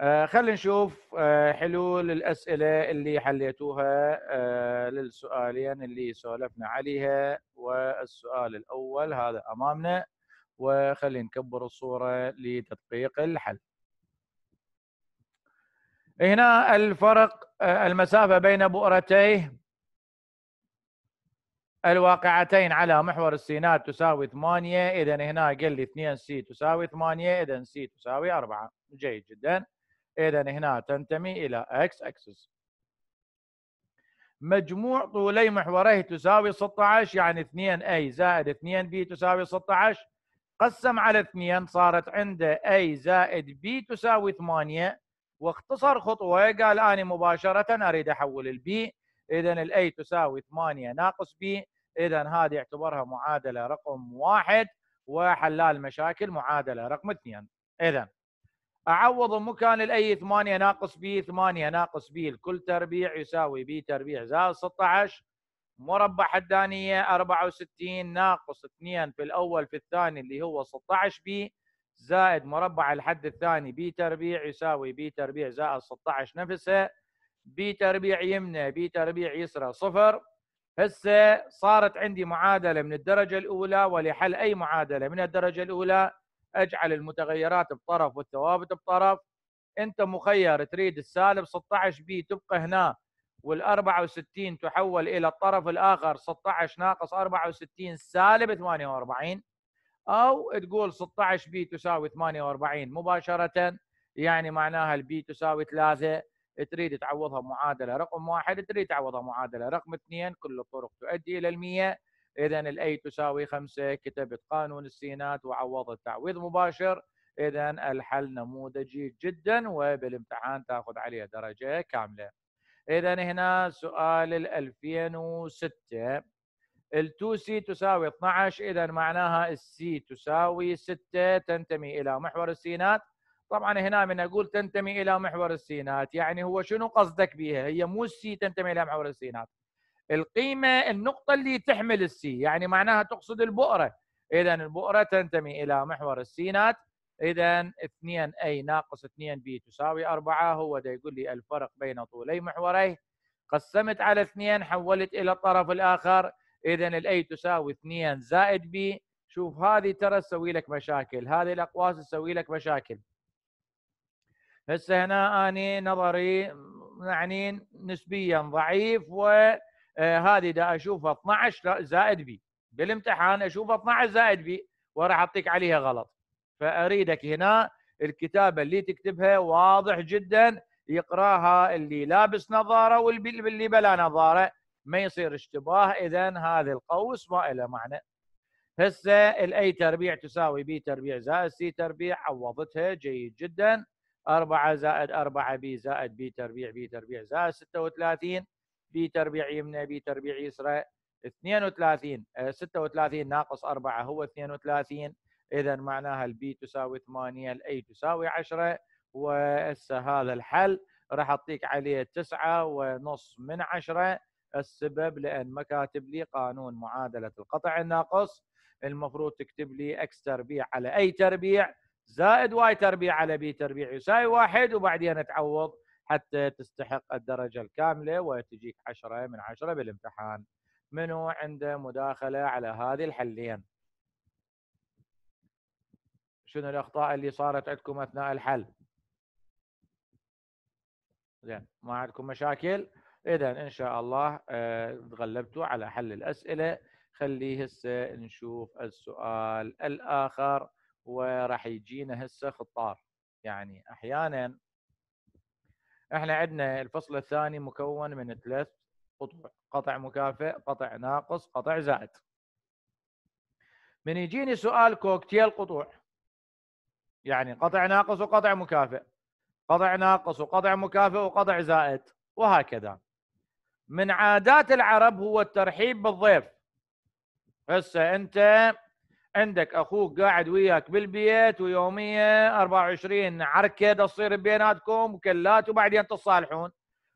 آه خلينا نشوف آه حلول الاسئله اللي حليتوها آه للسؤالين اللي سولفنا عليها والسؤال الاول هذا امامنا وخلينا نكبر الصوره لتدقيق الحل. هنا الفرق آه، المسافه بين بؤرتي الواقعتين على محور السينات تساوي 8 اذا هنا قال لي 2 سي تساوي 8 اذا سي تساوي 4 جيد جدا اذا هنا تنتمي الى اكس اكسس مجموع طولي محوريه تساوي 16 يعني 2 اي زائد 2 بي تساوي 16 قسم على 2 صارت عنده اي زائد بي تساوي 8 واختصر خطوه قال اني مباشره اريد احول البي اذا الاي تساوي 8 ناقص بي اذا هذه اعتبرها معادله رقم واحد وحلال مشاكل معادله رقم اثنين اذا اعوض مكان الاي 8 ناقص بي 8 ناقص بي الكل تربيع يساوي بي تربيع زائد 16 مربع حدانيه 64 ناقص 2 في الاول في الثاني اللي هو 16 بي زائد مربع الحد الثاني بي تربيع يساوي بي تربيع زائد 16 نفسها بي تربيع يمنى بي تربيع يسرى صفر هسه صارت عندي معادله من الدرجه الاولى ولحل اي معادله من الدرجه الاولى اجعل المتغيرات بطرف والثوابت بطرف انت مخير تريد السالب 16 بي تبقى هنا وال 64 تحول الى الطرف الاخر 16 ناقص 64 سالب 48 او تقول 16 بي تساوي 48 مباشره يعني معناها البي تساوي 3 تريد تعوضها بمعادله رقم واحد تريد تعوضها معادله رقم اثنين كل الطرق تؤدي الى 100 اذا الاي تساوي 5 كتبت قانون السينات وعوضت تعويض مباشر اذا الحل نموذجي جدا وبالامتحان تاخذ عليه درجه كامله اذا هنا سؤال ال 2006 ال 2 سي تساوي 12 اذا معناها السي تساوي 6 تنتمي الى محور السينات طبعا هنا من اقول تنتمي الى محور السينات يعني هو شنو قصدك بها هي مو السي تنتمي الى محور السينات القيمه النقطه اللي تحمل السي يعني معناها تقصد البؤره اذا البؤره تنتمي الى محور السينات اذا 2 اي ناقص 2 بي تساوي 4 هو ده يقول لي الفرق بين طولي محوريه قسمت على 2 حولت الى الطرف الاخر اذا الاي تساوي 2 زائد بي شوف هذه ترى تسوي لك مشاكل هذه الاقواس تسوي لك مشاكل هسه هنا اني نظري يعني نسبيا ضعيف و آه، هذه دا اشوفها 12 زائد بي بالامتحان اشوفها 12 زائد بي وراح اعطيك عليها غلط فاريدك هنا الكتابه اللي تكتبها واضح جدا يقراها اللي لابس نظاره واللي بلا نظاره ما يصير اشتباه اذا هذا القوس ما له معنى هسه الاي تربيع تساوي بي تربيع زائد سي تربيع عوضتها جيد جدا 4 زائد 4 بي زائد بي تربيع بي تربيع زائد 36 بي تربيع يمنى تربيع يسرى 32 36 آه، ناقص 4 هو 32 اذا معناها البي تساوي 8 الاي تساوي 10 وهسه هذا الحل راح اعطيك عليه 9 ونص من 10 السبب لان ما كاتب لي قانون معادله القطع الناقص المفروض تكتب لي اكس تربيع على اي تربيع زائد واي تربيع على بي تربيع يساوي واحد وبعدين تعوض حتى تستحق الدرجة الكاملة وتجيك عشرة من عشرة بالامتحان منو عنده مداخلة على هذه الحلين شنو الأخطاء اللي صارت عندكم أثناء الحل زين ما عندكم مشاكل إذا إن شاء الله آه، تغلبتوا على حل الأسئلة خليه هسه نشوف السؤال الآخر وراح يجينا هسه خطار يعني أحياناً احنا عندنا الفصل الثاني مكون من ثلاث قطع قطع مكافئ قطع ناقص قطع زائد من يجيني سؤال كوكتيل قطوع يعني قطع ناقص وقطع مكافئ قطع ناقص وقطع مكافئ وقطع زائد وهكذا من عادات العرب هو الترحيب بالضيف هسه انت عندك اخوك قاعد وياك بالبيت ويوميا 24 عركه تصير بيناتكم وكلات وبعدين تصالحون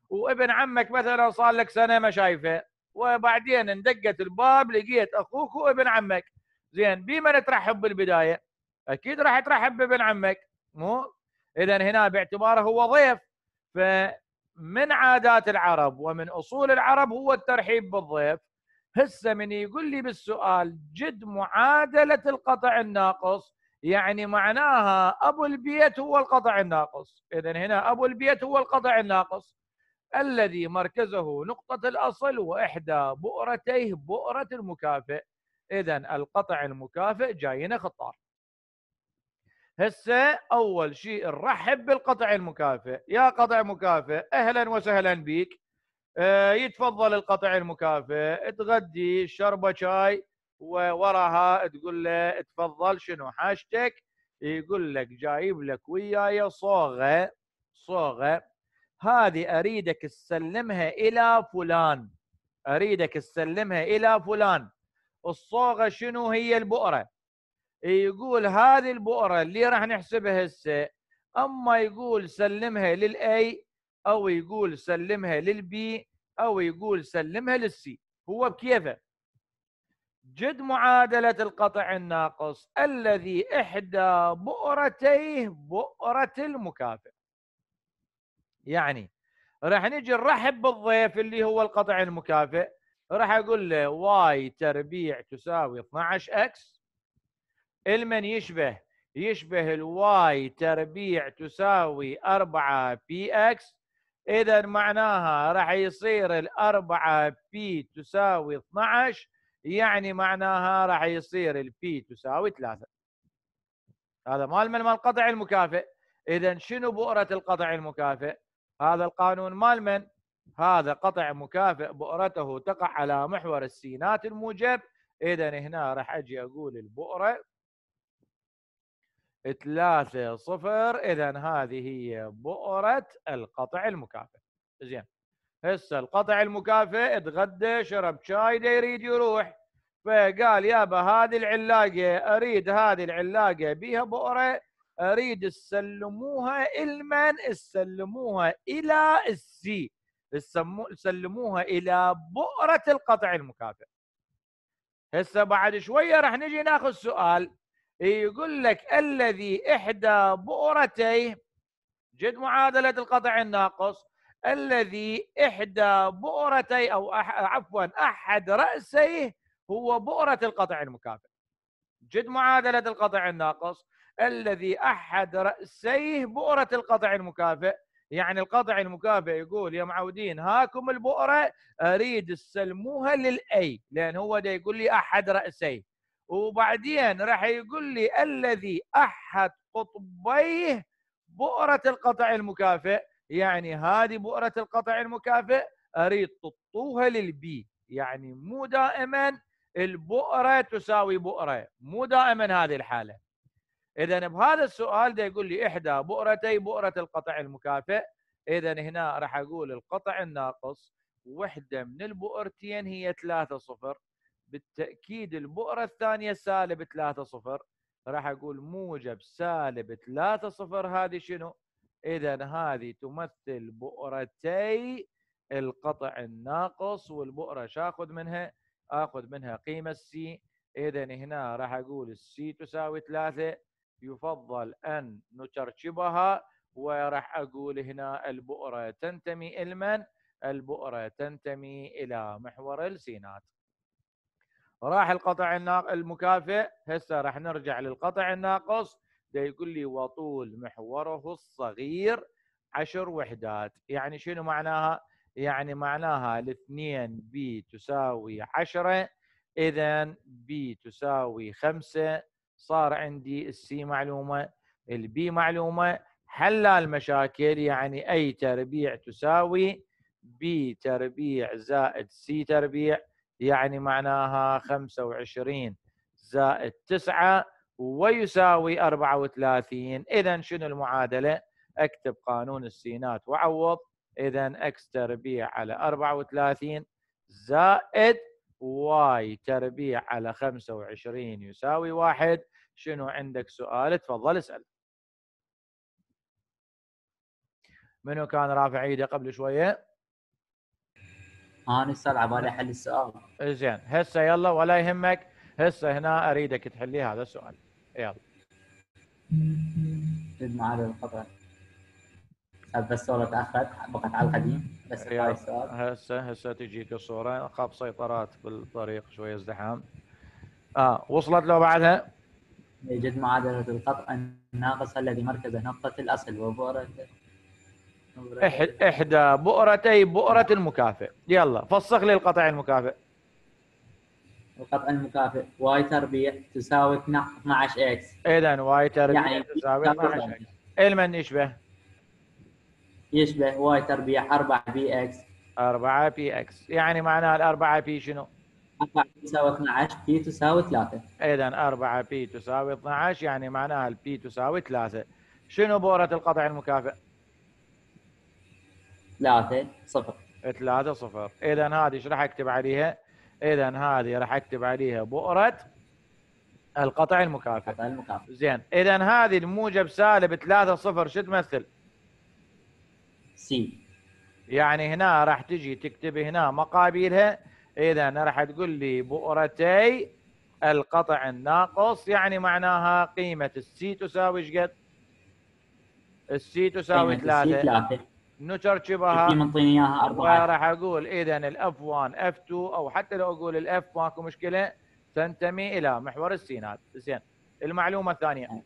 وابن عمك مثلا صار لك سنه ما شايفه وبعدين اندقت الباب لقيت اخوك وابن عمك زين بمن ترحب بالبدايه؟ اكيد راح ترحب بابن عمك مو؟ اذا هنا باعتباره هو ضيف فمن عادات العرب ومن اصول العرب هو الترحيب بالضيف هسه من يقول لي بالسؤال جد معادله القطع الناقص يعني معناها ابو البيت هو القطع الناقص اذا هنا ابو البيت هو القطع الناقص الذي مركزه نقطة الأصل وإحدى بؤرتيه بؤرة المكافئ إذا القطع المكافئ جاينا خطار هسه أول شيء نرحب بالقطع المكافئ يا قطع مكافئ أهلا وسهلا بك آه، يتفضل القطع المكافئ تغدي شربه شاي ووراها تقول له تفضل شنو حاجتك يقول لك جايب لك وياي صوغه صوغه هذه اريدك تسلمها الى فلان اريدك تسلمها الى فلان الصوغه شنو هي البؤره يقول هذه البؤره اللي راح نحسبها هسه اما يقول سلمها للاي او يقول سلمها للبي او يقول سلمها للسي هو بكيفه جد معادلة القطع الناقص الذي إحدى بؤرتيه بؤرة المكافئ يعني راح نجي نرحب بالضيف اللي هو القطع المكافئ راح أقول له واي تربيع تساوي 12 أكس المن يشبه يشبه الواي تربيع تساوي 4 بي اكس اذا معناها راح يصير الاربعه بي تساوي 12 يعني معناها راح يصير البي تساوي 3 هذا مال من مال قطع المكافئ اذا شنو بؤره القطع المكافئ هذا القانون مال من هذا قطع مكافئ بؤرته تقع على محور السينات الموجب اذا هنا راح اجي اقول البؤره 3 0 اذا هذه هي بؤره القطع المكافئ زين هسه القطع المكافئ اتغدى شرب شاي يريد يروح فقال يابا هذه العلاقه اريد هذه العلاقه بها بؤره اريد تسلموها المن تسلموها الى السي تسلموها الى بؤره القطع المكافئ هسه بعد شويه راح نجي ناخذ سؤال يقول لك الذي إحدى بؤرتيه جد معادلة القطع الناقص الذي إحدى بؤرتي أو أح... عفوا أحد رأسيه هو بؤرة القطع المكافئ جد معادلة القطع الناقص الذي أحد رأسيه بؤرة القطع المكافئ يعني القطع المكافئ يقول يا معودين هاكم البؤرة أريد تسلموها للأي لأن هو ده يقول لي أحد رأسيه وبعدين راح يقول لي الذي احد قطبيه بؤره القطع المكافئ يعني هذه بؤره القطع المكافئ اريد تطوها للبي يعني مو دائما البؤره تساوي بؤره مو دائما هذه الحاله اذا بهذا السؤال ده يقول لي احدى بؤرتي بؤره القطع المكافئ اذا هنا راح اقول القطع الناقص وحده من البؤرتين هي 3 صفر بالتاكيد البؤره الثانيه سالب 3 صفر راح اقول موجب سالب 3 صفر هذه شنو؟ اذا هذه تمثل بؤرتي القطع الناقص والبؤره شاخذ منها؟ اخذ منها قيمه السي اذا هنا راح اقول السي تساوي 3 يفضل ان نترتبها وراح اقول هنا البؤره تنتمي لمن؟ البؤره تنتمي الى محور السينات راح القطع الناق المكافئ هسه راح نرجع للقطع الناقص ده يقول لي وطول محوره الصغير عشر وحدات يعني شنو معناها؟ يعني معناها الاثنين بي تساوي عشرة اذا بي تساوي خمسة صار عندي السي معلومة البي معلومة حل المشاكل يعني اي تربيع تساوي بي تربيع زائد سي تربيع يعني معناها 25 زائد 9 ويساوي 34 إذا شنو المعادلة؟ أكتب قانون السينات وعوض إذا إكس تربيع على 34 زائد واي تربيع على 25 يساوي واحد شنو عندك سؤال تفضل اسأل منو كان رافع ايده قبل شويه انا آه، صار عبالي حل السؤال زين هسه يلا ولا يهمك هسه هنا اريدك تحلي هذا السؤال يلا بدنا على القطع بس الصوره تاخرت بقت على القديم بس هسه هسه تجيك الصوره خاف سيطرات بالطريق شويه ازدحام اه وصلت لو بعدها يجد معادله القطع الناقص الذي مركزه نقطه الاصل وبعد إحدى بؤرتي بؤرة المكافئ يلا فسخ لي القطع المكافئ القطع المكافئ واي تربيع تساوي 12 اكس اذا إيه واي تربيع يعني تساوي 12 اكس المن يشبه يشبه واي تربيع 4 بي اكس 4 بي اكس يعني معناها ال 4 بي شنو؟ 4 بي تساوي 12 بي تساوي 3 اذا 4 بي تساوي 12 يعني معناها البي تساوي 3 شنو بؤرة القطع المكافئ؟ 3 0 3 0 اذا هذه ايش راح اكتب عليها؟ اذا هذه راح اكتب عليها بؤره القطع المكافئ القطع المكافئ زين اذا هذه الموجب سالب 3 0 شو تمثل؟ سي يعني هنا راح تجي تكتب هنا مقابلها اذا راح تقول لي بؤرتي القطع الناقص يعني معناها قيمه السي تساوي ايش قد؟ السي تساوي 3 نشرشبها منطيني اياها اربعه وراح اقول اذا الاف 1 اف 2 او حتى لو اقول الاف ماكو مشكله تنتمي الى محور السينات زين المعلومه الثانيه إيه.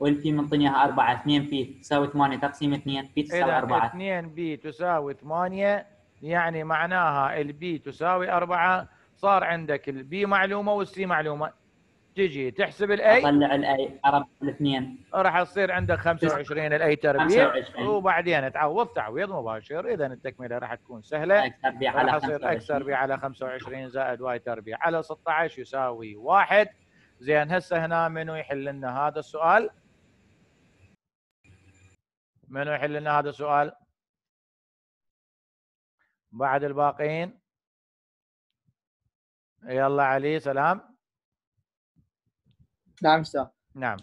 والفي منطيني اياها 4 2 بي تساوي 8 تقسيم 2 بي تساوي 4 2 بي تساوي 8 يعني معناها البي تساوي 4 صار عندك البي معلومه والسي معلومه تجي تحسب الاي اطلع الاي اربع الاثنين راح تصير عندك 25 الاي تربيع وبعدين تعوض تعويض مباشر اذا التكمله راح تكون سهله اكثر بي على اكثر بي على 25 زائد واي تربيع على 16 يساوي واحد زين هسه هنا منو يحل لنا هذا السؤال؟ منو يحل لنا هذا السؤال؟ بعد الباقيين يلا علي سلام نعم استاذ نعم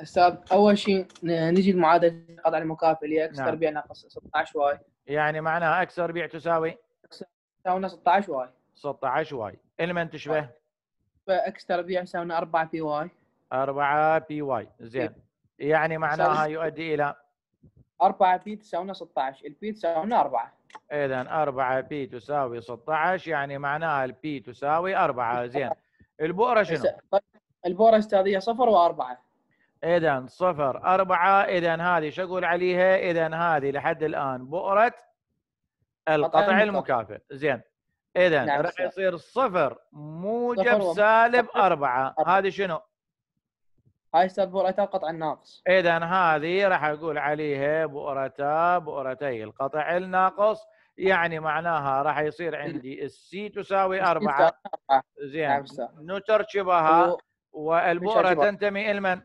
استاذ اول شيء نجي لمعادله قطع المكافئ اللي هي اكس نعم. تربيع ناقص 16 واي يعني معناها اكس تربيع تساوي تساوي 16 واي 16 واي المن تشبه؟ فاكس تربيع يساوينا 4 بي واي 4 بي واي زين يعني معناها يؤدي الى 4 بي تساوينا 16 البي تساوينا 4 اذا 4 بي تساوي 16 يعني معناها البي تساوي 4 زين البؤره شنو؟ طيب، البؤره استاذيه صفر واربعه اذا صفر أربعة اذا هذه شو اقول عليها؟ اذا هذه لحد الان بؤره القطع المكافئ زين اذا نعم راح يصير صفر موجب صفر سالب أربعة هذه شنو؟ هاي استاذ بؤرتا القطع الناقص اذا هذه راح اقول عليها بؤرتا بؤرتي القطع الناقص يعني معناها راح يصير عندي السي تساوي أربعة زين نعم نوتر شبهها والبؤرة تنتمي لمن؟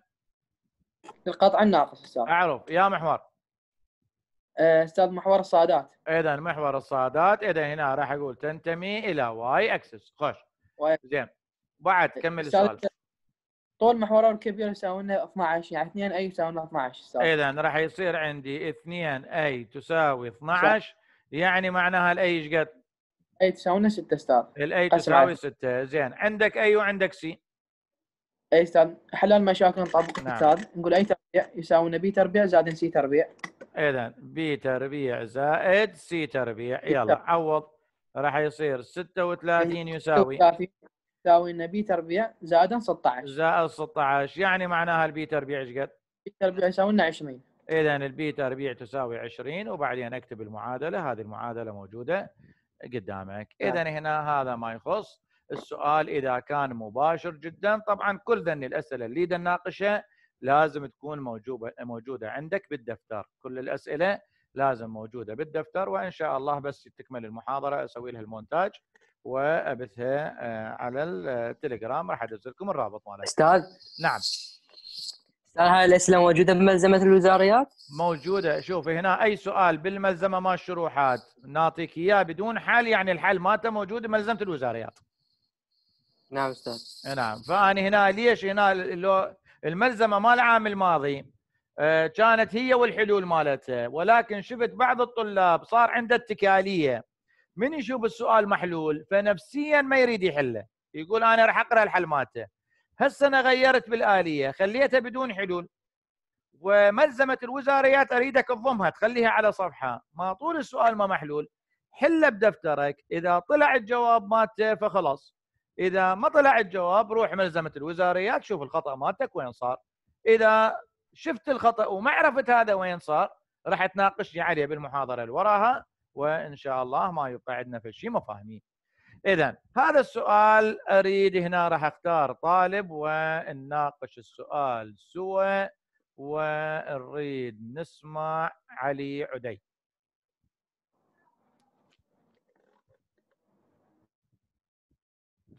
القطع الناقص استاذ أعرف يا محور آه، استاذ محور الصادات اذا محور الصادات اذا هنا راح اقول تنتمي الى واي اكسس خش واي. زين بعد طيب. كمل السؤال طول محوره الكبير يساوي لنا 12 يعني 2 اي يساوي لنا 12 اذا راح يصير عندي 2 اي تساوي 12 يعني معناها الاي ايش قد؟ اي تساوينا 6 ستار الاي تساوي 6 زين عندك اي وعندك سي اي استاذ حل المشاكل نطبق نعم. استاذ نقول اي تربيع يساوينا بي تربيع زائد سي تربيع اذا بي تربيع زائد سي تربيع يلا عوض راح يصير 36 يساوي 36 يساوي لنا بي تربيع زائد 16 زائد 16 يعني معناها البي تربيع ايش قد؟ بي تربيع يساوي لنا 20 اذا البي تربيع تساوي 20 وبعدين اكتب المعادله هذه المعادله موجوده قدامك نعم. اذا هنا هذا ما يخص السؤال اذا كان مباشر جدا طبعا كل ذني الاسئله اللي نناقشها لازم تكون موجوده موجوده عندك بالدفتر كل الاسئله لازم موجوده بالدفتر وان شاء الله بس تكمل المحاضره اسوي لها المونتاج وابثها آه، على التليجرام راح ادز لكم الرابط ماله استاذ نعم آه، هاي الاسئله موجوده بملزمه الوزاريات؟ موجوده شوف هنا اي سؤال بالملزمه مال الشروحات نعطيك اياه بدون حل يعني الحل مالته موجود بملزمه الوزاريات. نعم استاذ. إيه، نعم فانا هنا ليش هنا لو الملزمه مال العام الماضي آه، كانت هي والحلول مالتها ولكن شفت بعض الطلاب صار عنده اتكاليه من يشوف السؤال محلول فنفسيا ما يريد يحله يقول انا راح اقرا الحل مالته هسه انا غيرت بالاليه خليتها بدون حلول وملزمه الوزاريات اريدك تضمها تخليها على صفحه ما طول السؤال ما محلول حله بدفترك اذا طلع الجواب مالته فخلاص اذا ما طلع الجواب روح ملزمه الوزاريات شوف الخطا مالتك وين صار اذا شفت الخطا وما عرفت هذا وين صار راح تناقشني عليه بالمحاضره اللي وراها وان شاء الله ما يبقى عندنا في شيء مفاهيم اذا هذا السؤال اريد هنا راح اختار طالب ونناقش السؤال سوا ونريد نسمع علي عدي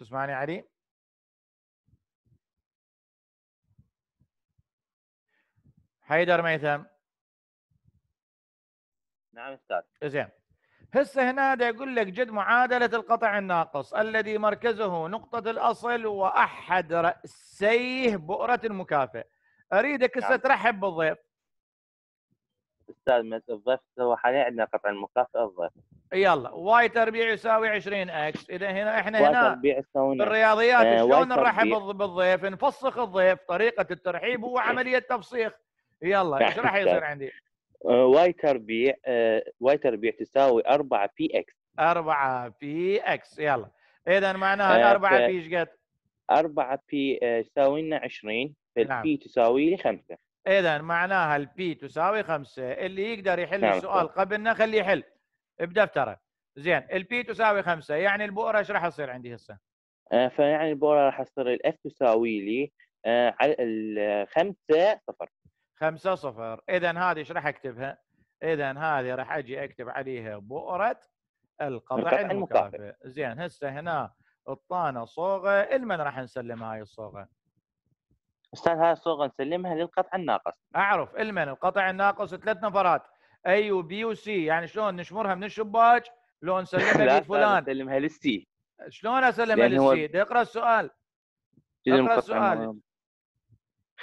تسمعني علي حيدر ميثم نعم استاذ زين هسه هنا دا يقول لك جد معادلة القطع الناقص الذي مركزه نقطة الأصل وأحد رأسيه بؤرة المكافئ أريدك هسه ترحب نعم. بالضيف أستاذ الضيف سوى حاليا عندنا قطع المكافئ الضيف يلا واي تربيع يساوي 20 اكس اذا هنا احنا هنا بالرياضيات آه شلون نرحب بالضيف نفسخ الضيف طريقه الترحيب هو عمليه تفسيخ يلا ايش راح يصير عندي آه، واي تربيع آه، واي تربيع تساوي 4 بي اكس 4 بي اكس يلا اذا معناها 4 آه، بي ايش قد؟ 4 بي تساوي لنا 20 فالبي تساوي لي 5 اذا معناها البي تساوي 5 اللي يقدر يحل نعم. السؤال قبلنا خليه يحل بدفتره زين البي تساوي 5 يعني البؤره ايش راح تصير عندي هسه؟ فيعني البؤره راح تصير الاف تساوي لي على 5 صفر 5 صفر اذا هذه ايش راح اكتبها؟ اذا هذه راح اجي اكتب عليها بؤره القطع المكافئ زين هسه هنا اعطانا صوغه لمن راح نسلم هاي الصوغه؟ استاذ هاي الصوغه نسلمها للقطع الناقص اعرف لمن القطع الناقص ثلاث نفرات اي وبي وسي يعني شلون نشمرها من الشباك لو نسلمها لفلان نسلمها للسي شلون اسلمها للسي؟ هو... اقرا السؤال اقرا السؤال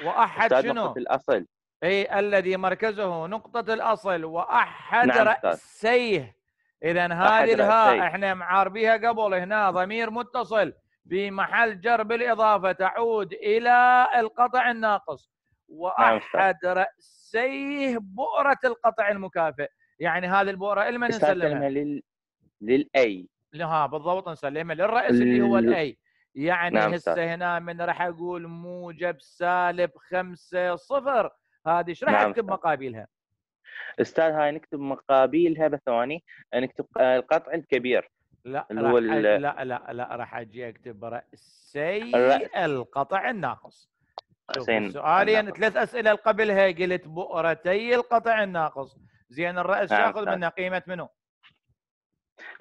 واحد شنو؟ الاصل اي الذي مركزه نقطة الأصل وأحد نعم رأسيه إذا هذه الهاء احنا معاربيها قبل هنا ضمير متصل في محل جر بالإضافة تعود إلى القطع الناقص وأحد نعم رأسيه بؤرة القطع المكافئ يعني هذه البؤرة لمن نسلمها؟ لل... للأي ها بالضبط نسلمها للرأس اللي هو الأي يعني نعم هسه هنا من راح أقول موجب سالب خمسة صفر هذه ايش راح نعم. اكتب مقابلها؟ استاذ هاي نكتب مقابلها بثواني نكتب القطع الكبير لا هو لا لا لا راح اجي اكتب راسي القطع الناقص سؤالي يعني انا ثلاث اسئله قبلها قلت بؤرتي القطع الناقص زين الراس نعم. شاخذ منه قيمه منو؟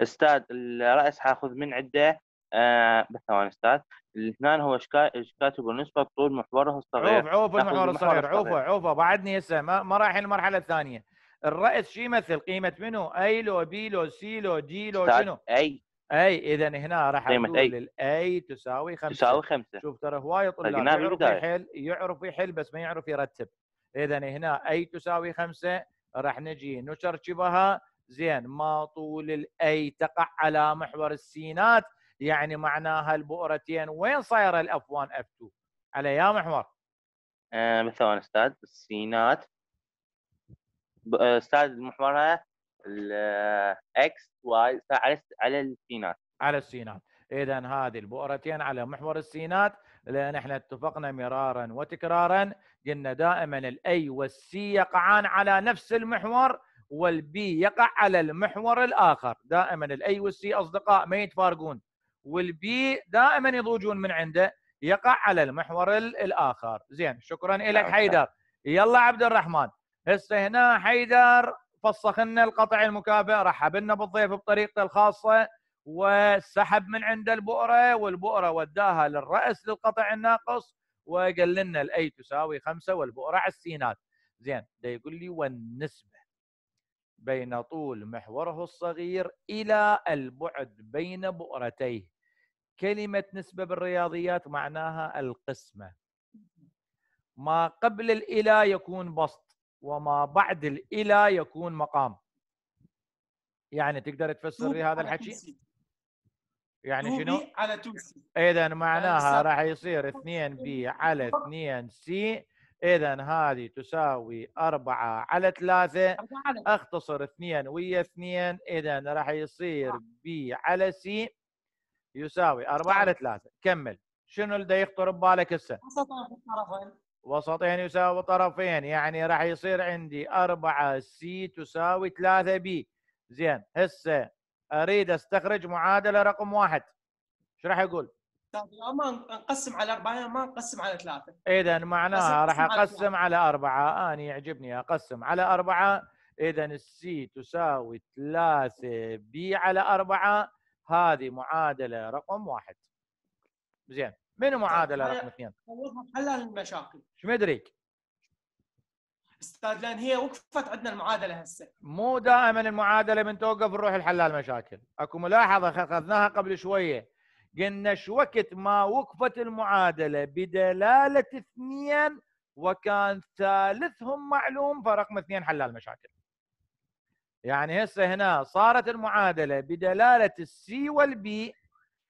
استاذ الراس حاخذ من عنده آه استاذ الاثنان هو شكاتب بالنسبه لطول محوره الصغير عوف عوف المحور الصغير عوفه عوفه بعدني هسه ما, ما رايحين المرحله الثانيه الراس شو يمثل قيمه منو اي لو بي لو سي لو دي لو شنو اي اي اذا هنا راح اقول أي. الاي تساوي خمسه تساوي خمسه شوف ترى هواي طلاب يعرف يحل يعرف يحل بس ما يعرف يرتب اذا هنا اي تساوي خمسه راح نجي نشرشبها زين ما طول الاي تقع على محور السينات يعني معناها البؤرتين وين صايره الاف 1 اف 2 على يا محور أه مثلا استاذ السينات آه، استاذ محورها الاكس آه، واي على على السينات على السينات اذا هذه البؤرتين على محور السينات لان احنا اتفقنا مرارا وتكرارا قلنا دائما الاي والسي يقعان على نفس المحور والبي يقع على المحور الاخر دائما الاي والسي اصدقاء ما يتفارقون والبي دائما يضوجون من عنده يقع على المحور الاخر زين شكرا لك نعم، حيدر نعم. يلا عبد الرحمن هسه هنا حيدر فسخ لنا القطع المكافئ رحب لنا بالضيف بطريقته الخاصه وسحب من عنده البؤره والبؤره وداها للراس للقطع الناقص وقال لنا الاي تساوي خمسه والبؤره على السينات زين ده يقول لي والنسبه بين طول محوره الصغير الى البعد بين بؤرتيه كلمة نسبة بالرياضيات معناها القسمة ما قبل الإلى يكون بسط وما بعد الإلى يكون مقام يعني تقدر تفسر لي هذا الحكي؟ يعني شنو؟ على اذا معناها أه، راح يصير 2 بي على 2 أه. سي اذا هذه تساوي 4 على 3 اختصر 2 ويا 2 اذا راح يصير أه. بي على سي يساوي 4 ل 3 كمل شنو اللي يخطر ببالك هسه؟ وسطين طرفين وسطين يساوي طرفين يعني راح يصير عندي 4 سي تساوي 3 بي زين هسه اريد استخرج معادله رقم واحد ايش راح يقول؟ طيب، يعني ما نقسم على 4 ما نقسم على 3 اذا معناها راح اقسم على 4 انا يعجبني اقسم على 4 اذا السي تساوي 3 بي على 4 هذه معادله رقم واحد زين منو طيب، معادله رقم اثنين؟ حلال المشاكل شو مدريك؟ استاذ لان هي وقفت عندنا المعادله هسه مو دائما المعادله من توقف نروح لحلال مشاكل اكو ملاحظه اخذناها قبل شويه قلنا شو وقت ما وقفت المعادله بدلاله اثنين وكان ثالثهم معلوم فرقم اثنين حلال مشاكل يعني هسه هنا صارت المعادله بدلاله السي والبي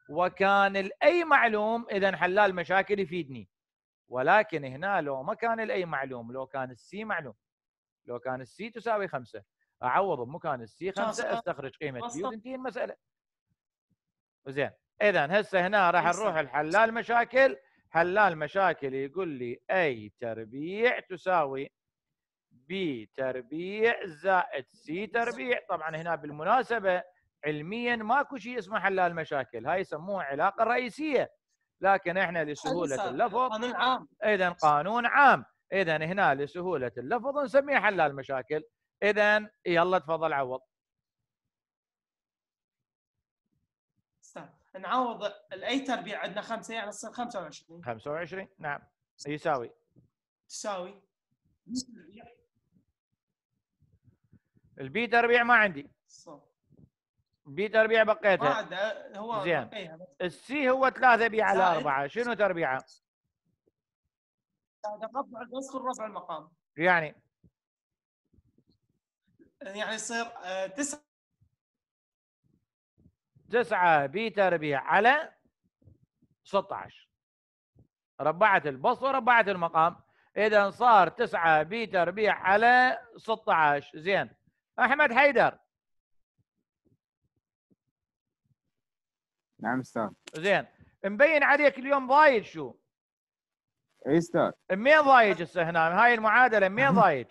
وكان الاي معلوم اذا حلال مشاكل يفيدني ولكن هنا لو ما كان الاي معلوم لو كان السي معلوم لو كان السي تساوي خمسة اعوض بمكان السي خمسة استخرج قيمه بي وتنتهي المساله زين اذا هسه هنا راح نروح لحلال مشاكل حلال مشاكل يقول لي اي تربيع تساوي بي تربيع زائد سي تربيع طبعا هنا بالمناسبه علميا ماكو شيء اسمه حلال مشاكل هاي يسموها علاقه رئيسيه لكن احنا لسهوله اللفظ قانون عام اذا قانون عام اذا هنا لسهوله اللفظ نسميه حلال مشاكل اذا يلا تفضل عوض نعوض الاي تربيع عندنا خمسه يعني تصير 25 25 نعم يساوي تساوي البي تربيع ما عندي صح بي تربيع بقيتها ما هو زين السي هو 3 بي على 4 شنو تربيعه؟ ربع يعني النصف الربع المقام يعني يعني يصير 9 آه، 9 بي تربيع على 16 ربعت البسط وربعت المقام اذا صار 9 بي تربيع على 16 زين احمد حيدر نعم استاذ زين مبين عليك اليوم ضايج شو اي استاذ مين ضايج هسه هنا هاي المعادله مين ضايج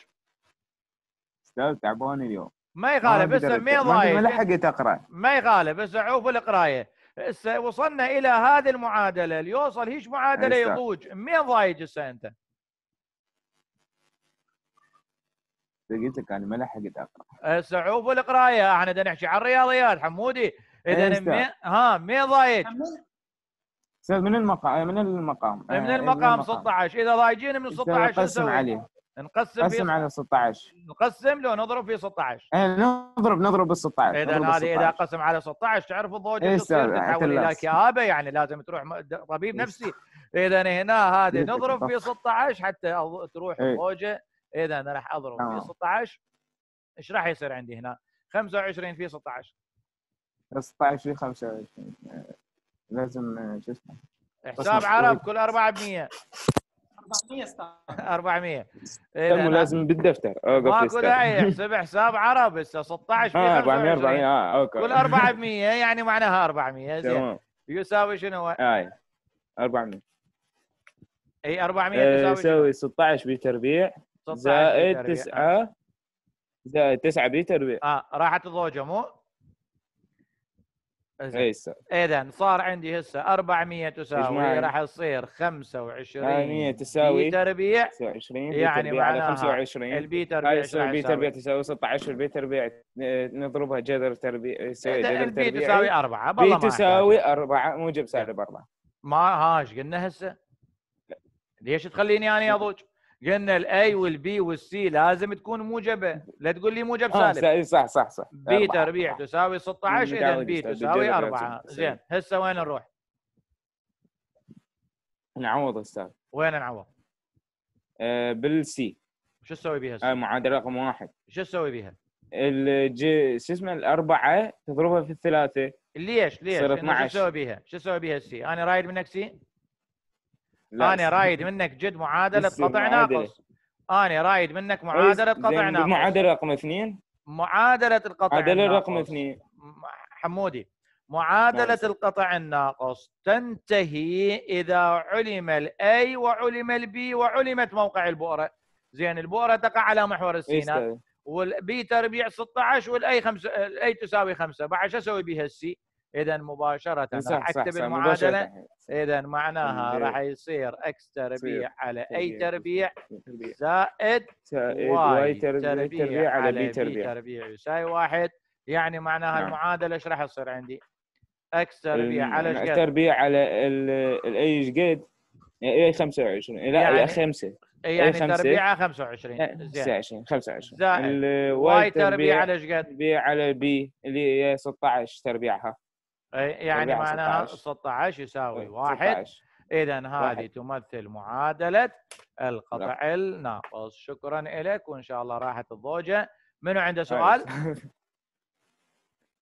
استاذ تعبان اليوم ما يغالب هسه مين ضايج ما لحقت اقرا ما يغالب هسه عوف القرايه هسه وصلنا الى هذه المعادله اللي يوصل هيش معادله يضوج إيه مين ضايج هسه انت لقيت يعني ما لحقت اقرا صعوبه القرايه احنا بدنا نحكي عن الرياضيات حمودي اذا إيه، مي... ها مين ضايج استاذ آه، من المقام من آه، المقام من المقام 16 اذا ضايجين من 16 شو نسوي؟ عليه نقسم نقسم على 16 نقسم لو نضرب في 16 ايه نضرب نضرب ال 16 اذا هذه اذا قسم على 16 تعرف الضوء إيه، تصير تتحول الى كابه يعني لازم تروح طبيب إيه، نفسي اذا هنا هذه نضرب في 16 حتى تروح الضوجه اذا إيه انا راح اضرب في 16 آه. ايش راح يصير عندي هنا 25 في 16 16 في 25 لازم شو اسمه حساب عرب كل 400 400 400 تم لازم بالدفتر آه، ماكو داعي احسب حساب عرب هسه 16 في 400 آه، 400 اه اوكي كل 400 يعني معناها 400 زين يساوي شنو؟ اي 400 اي 400 يساوي 16 بتربيع زائد تسعة زائد تسعة بي تربيع اه راحت الضوجة مو؟ هسه اذا صار عندي هسه 400 تساوي راح تصير 25 400 تساوي تربيع 25 يعني معناها 25 البي تربيع يصير بي تربيع تساوي 16 البي تربيع نضربها جذر تربيع يصير جذر البي تساوي 4 بي تساوي 4 موجب سالب 4 ما هاش قلنا هسه ليش تخليني انا اضوج؟ قلنا الاي والبي والسي لازم تكون موجبه لا تقول لي موجب سالب آه صح صح صح بي تربيع تساوي 16 اذا بي تساوي 4 زين هسه وين نروح؟ نعوض استاذ وين نعوض؟ آه بالسي شو تسوي بيها؟ آه معادله رقم واحد شو تسوي بيها؟ الجي شو اسمه الاربعه تضربها في الثلاثه ليش ليش؟ شو تسوي بيها؟ شو تسوي بيها السي؟ انا رايد منك سي؟ انا رايد منك جد معادله قطع ناقص انا رايد منك معادله قطع ناقص معادله رقم اثنين معادله القطع معادله رقم اثنين حمودي معادلة القطع الناقص تنتهي إذا علم الأي وعلم البي وعلمت موقع البؤرة زين البؤرة تقع على محور السيناء والبي تربيع 16 والاي 5 الاي تساوي 5 بعد شو اسوي بها السي؟ اذا مباشره صح حكتب صح, المعادله اذا معناها راح يصير اكس تربيع على اي تربيع زائد واي تربيع على بي تربيع يساوي واحد يعني معناها نعم. المعادله ايش راح يصير عندي؟ اكس يعني تربيع على ايش يعني يعني إيه، تربيع على الاي ايش قد؟ اي 25 لا يعني 5 يعني تربيعه 25 زين 25 زائد الواي تربيع على ايش قد؟ تربيع على البي اللي هي 16 تربيعها إيه، يعني معناها 16 يساوي إيه، واحد اذا هذه تمثل معادله القطع نعم. الناقص شكرا لك وان شاء الله راحت الضوجه منو عنده إيه، سؤال؟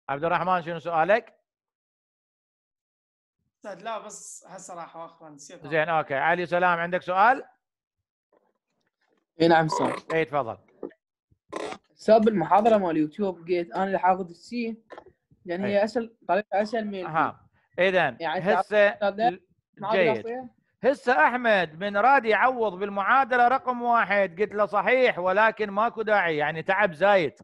عبد الرحمن شنو سؤالك؟ استاذ لا بس هسه راح واخر نسيت زين اوكي علي سلام عندك سؤال؟ اي نعم سؤال اي تفضل سبب المحاضره مال يوتيوب جيت انا اللي حافظ السي يعني إيه. هي اسهل طريقه اسهل من اها اذا يعني هسه جيد هسه احمد من راد يعوض بالمعادله رقم واحد قلت له صحيح ولكن ماكو داعي يعني تعب زايد إيه،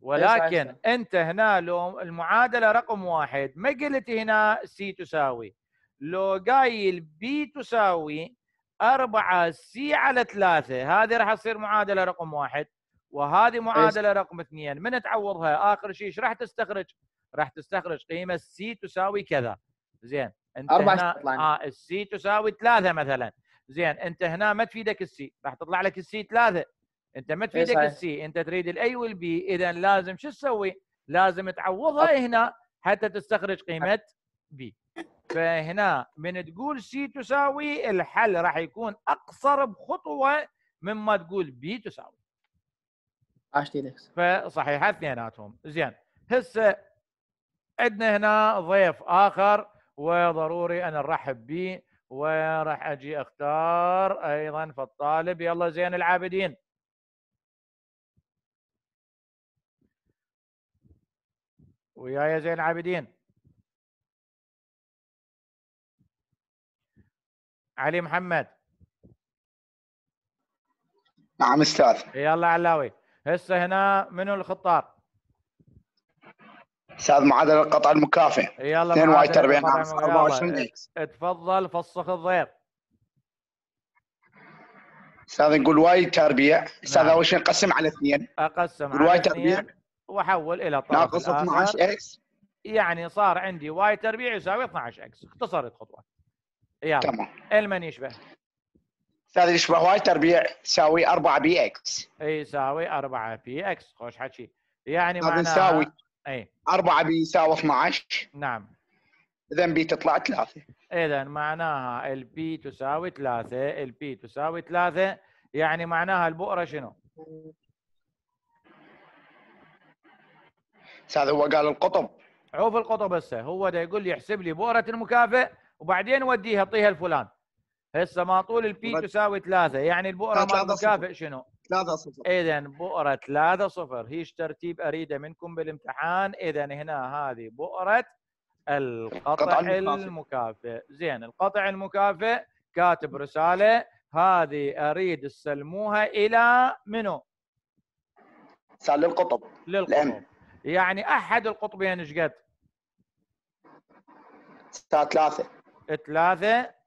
ولكن انت هنا لو المعادله رقم واحد ما قلت هنا سي تساوي لو قايل بي تساوي 4 سي على 3 هذه راح تصير معادله رقم واحد وهذه معادله رقم اثنين من تعوضها اخر شيء ايش راح تستخرج؟ راح تستخرج قيمه السي تساوي كذا زين انت أربعة هنا اه السي تساوي ثلاثه مثلا زين انت هنا ما تفيدك السي راح تطلع لك السي ثلاثه انت ما تفيدك السي انت تريد الاي والبي اذا لازم شو تسوي؟ لازم تعوضها أب... هنا حتى تستخرج قيمه بي فهنا من تقول سي تساوي الحل راح يكون اقصر بخطوه مما تقول بي تساوي اشتي ديكس اثنيناتهم زين هسه عندنا هنا ضيف اخر وضروري ان ارحب به وراح اجي اختار ايضا في الطالب يلا زين العابدين وياي زين العابدين علي محمد نعم استاذ يلا علاوي هسه هنا منو الخطار؟ استاذ معادل القطع المكافئ يلا 2 واي 40 24 اكس تفضل فسخ الضير استاذ نقول واي تربيع استاذ نعم. اول شيء نقسم على اثنين اقسم على واي تربيع واحول الى طرف ناقص 12 اكس يعني صار عندي واي تربيع يساوي 12 اكس اختصرت خطوه يلا تمام المن يشبه هذا يشبه واي تربيع تساوي 4 بي اكس اي يساوي 4 بي اكس خوش حكي يعني معناها يساوي اي 4 بي يساوي 12 نعم اذا بي تطلع 3 اذا معناها البي تساوي 3 البي تساوي 3 يعني معناها البؤره شنو؟ هذا هو قال القطب عوف القطب هسه هو ده يقول لي احسب لي بؤره المكافئ وبعدين وديها اعطيها لفلان هسه ما طول البي تساوي ثلاثة يعني البؤرة ما المكافئ شنو؟ 3 صفر اذا بؤرة 3 صفر هيش ترتيب اريده منكم بالامتحان اذا هنا هذه بؤرة القطع المكافئ زين القطع المكافئ كاتب رسالة هذه اريد تسلموها الى منو؟ للقطب للقطب يعني احد القطبين ايش قد؟ ثلاثة ثلاثة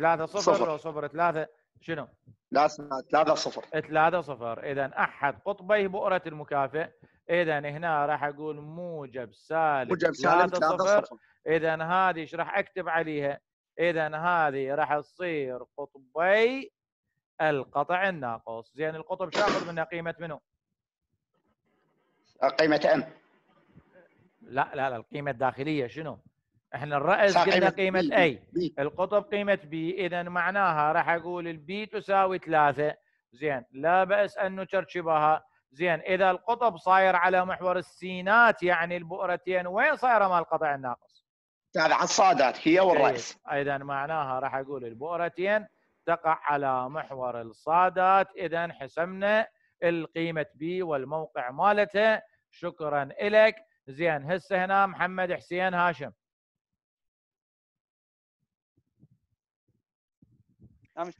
3 0 صفر. 0 3 شنو؟ لا اسمع 3 0 3 0 اذا احد قطبي بؤره المكافئ اذا هنا راح اقول موجب سالب موجب سالب 3 0 اذا هذه ايش راح اكتب عليها؟ اذا هذه راح تصير قطبي القطع الناقص، زين القطب شاخذ منه قيمه منو؟ قيمه ام لا لا لا القيمه الداخليه شنو؟ احنا الراس قلنا قيمه بي. اي بي. القطب قيمه بي اذا معناها راح اقول البي تساوي ثلاثه زين لا باس ان نشرشبها زين اذا القطب صاير على محور السينات يعني البؤرتين وين صايره مال القطع الناقص؟ هذا على الصادات هي والراس إيه، اذا معناها راح اقول البؤرتين تقع على محور الصادات اذا حسمنا القيمه بي والموقع مالتها شكرا لك زين هسه هنا محمد حسين هاشم نعم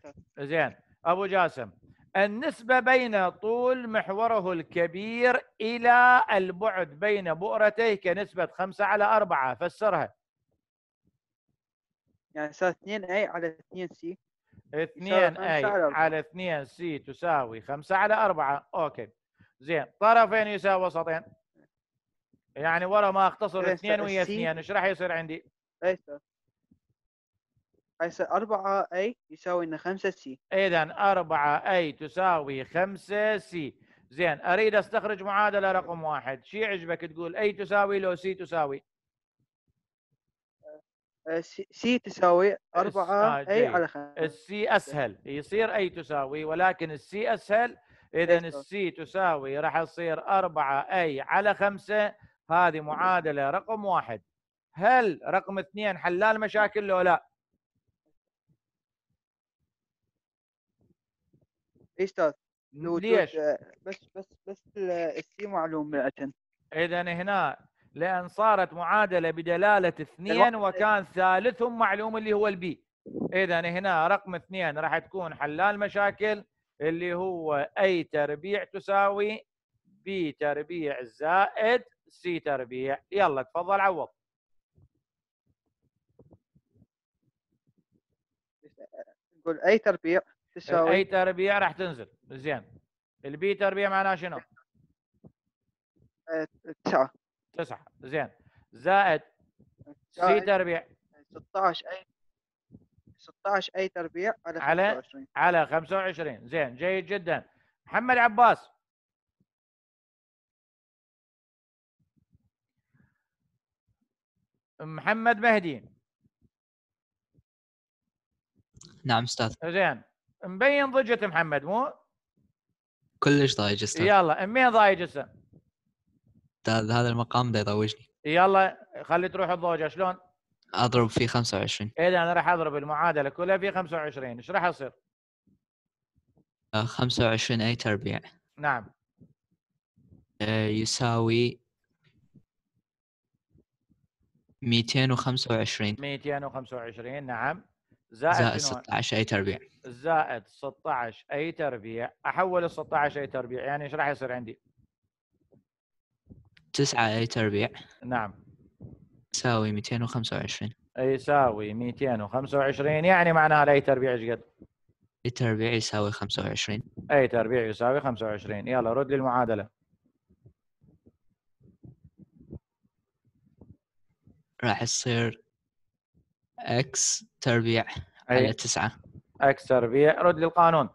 زين ابو جاسم النسبة بين طول محوره الكبير إلى البعد بين بؤرتيه كنسبة 5 على 4 فسرها يعني صار 2 اي على 2 سي 2 اي على 2 سي تساوي 5 على 4 اوكي زين طرفين يساوي وسطين يعني ورا ما اختصر 2 إيه، ويا 2 ايش راح يصير عندي؟ اي صار أيسا 4 a يساوي لنا 5 c إذا 4 4A تساوي 5 c زين أريد أستخرج معادلة رقم واحد شي عجبك تقول أي تساوي لو سي تساوي أه، سي تساوي 4 آه، اي على 5 السي اسهل يصير اي تساوي ولكن السي اسهل اذا السي تساوي راح يصير 4 اي على 5 هذه معادله رقم واحد هل رقم اثنين حلال مشاكل لو لا؟ ليش تاس ليش؟ بس بس بس السي معلومه اذا هنا لان صارت معادله بدلاله اثنين وكان ثالثهم معلوم اللي هو البي اذا هنا رقم اثنين راح تكون حلال مشاكل اللي هو اي تربيع تساوي بي تربيع زائد سي تربيع يلا تفضل عوض نقول اي تربيع آه، تساوي اي تربيع راح تنزل زين البي تربيع معناها شنو؟ آه، تسعة تسعة زين زائد سي تربيع 16 اي 16 اي تربيع على على 25. على 25 زين جيد جدا محمد عباس محمد مهدي نعم استاذ زين مبين ضجة محمد مو؟ كلش ضايج هسه يلا مين ضايج هسه؟ هذا هذا المقام ده يضوجني يلا خلي تروح الضوجه شلون؟ اضرب في 25 اذا إيه، انا راح اضرب المعادله كلها في 25 ايش راح يصير؟ 25 آه، اي تربيع نعم آه، يساوي 225 225 نعم زائد, زائد 16 اي تربيع زائد 16 اي تربيع احول ال 16 اي تربيع يعني ايش راح يصير عندي؟ 9 اي تربيع نعم يساوي 225 يساوي 225 يعني معناها الاي تربيع ايش قد؟ اي تربيع يساوي 25 اي تربيع يساوي 25 يلا رد لي المعادله راح يصير اكس تربيع على تسعة اكس تربيع رد للقانون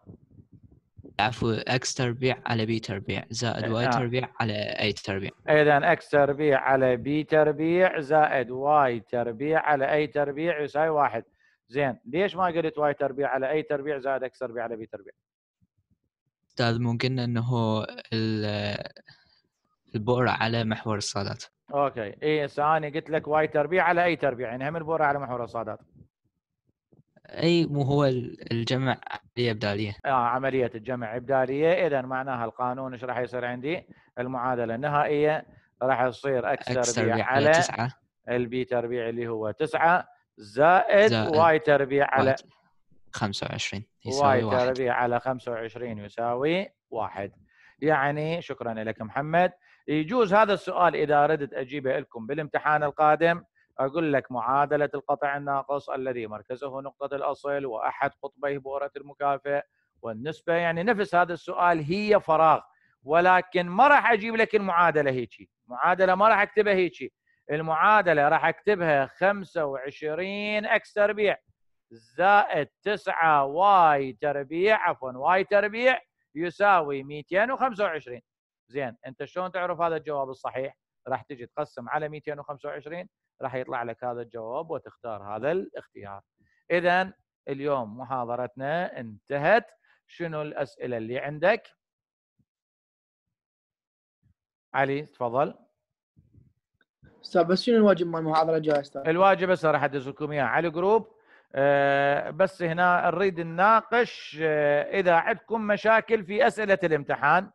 عفوا اكس تربيع على بي تربيع زائد واي آه. تربيع على اي تربيع اذا اكس تربيع على بي تربيع زائد واي تربيع على اي تربيع يساوي واحد زين ليش ما قلت واي تربيع على اي تربيع زائد اكس تربيع على بي تربيع؟ استاذ مو قلنا انه ال البؤره على محور الصادات اوكي اي انا قلت لك واي تربيع على اي تربيع يعني هم البؤره على محور الصادات اي مو هو الجمع عمليه ابداليه اه عمليه الجمع ابداليه اذا معناها القانون ايش راح يصير عندي المعادله النهائيه راح تصير اكس تربيع على, البي تربيع اللي هو 9 زائد, زائد واي تربيع على 25 يساوي واي تربيع على 25 يساوي واحد يعني شكرا لك محمد يجوز هذا السؤال اذا اردت اجيبه لكم بالامتحان القادم اقول لك معادله القطع الناقص الذي مركزه نقطه الاصل واحد قطبيه بؤره المكافئ والنسبه يعني نفس هذا السؤال هي فراغ ولكن ما راح اجيب لك المعادله هيك معادله ما راح اكتبها هيك المعادله راح اكتبها 25 اكس تربيع زائد 9 واي تربيع عفوا واي تربيع يساوي 225 زين انت شلون تعرف هذا الجواب الصحيح راح تجي تقسم على 225 راح يطلع لك هذا الجواب وتختار هذا الاختيار اذا اليوم محاضرتنا انتهت شنو الاسئله اللي عندك علي تفضل استاذ بس شنو الواجب مال المحاضره الجايه استاذ الواجب هسه راح ادز لكم اياه على الجروب أه بس هنا نريد نناقش أه اذا عندكم مشاكل في اسئله الامتحان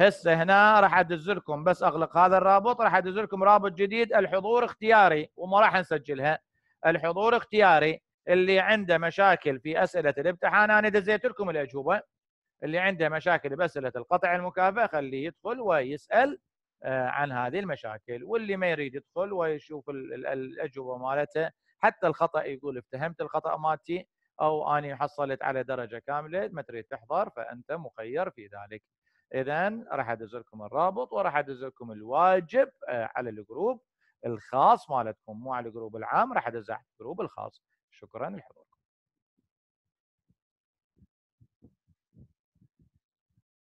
هسه هنا راح ادز لكم بس اغلق هذا الرابط راح ادز لكم رابط جديد الحضور اختياري وما راح نسجلها الحضور اختياري اللي عنده مشاكل في اسئله الامتحان انا دزيت لكم الاجوبه اللي عنده مشاكل باسئله القطع المكافاه خليه يدخل ويسال آه، عن هذه المشاكل واللي ما يريد يدخل ويشوف الاجوبه مالته حتى الخطا يقول افتهمت الخطا مالتي او اني حصلت على درجه كامله ما تريد تحضر فانت مخير في ذلك اذا راح ادز لكم الرابط وراح ادز لكم الواجب آه، على الجروب الخاص مالتكم مو على الجروب العام راح ادز على الجروب الخاص شكرا لحضوركم